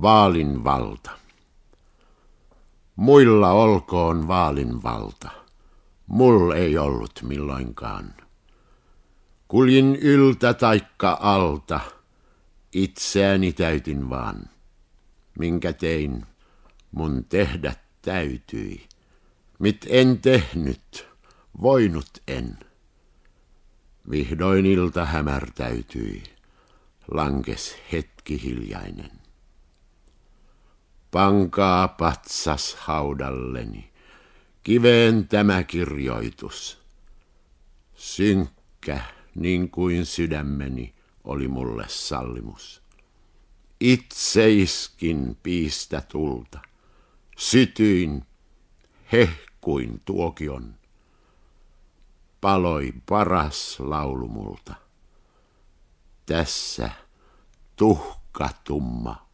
Vaalin valta. Muilla olkoon vaalin valta. Mul ei ollut milloinkaan. Kuljin yltä taikka alta. Itseäni täytin vaan. Minkä tein, mun tehdä täytyi. Mit en tehnyt, voinut en. Vihdoin ilta hämärtäytyi. Lankes hetki hiljainen pankaa patsas haudalleni. Kiveen tämä kirjoitus. Synkkä, niin kuin sydämeni, oli mulle sallimus. Itse iskin piistä tulta. Sytyin, hehkuin tuokion. Paloi paras laulumulta. Tässä tuhkatumma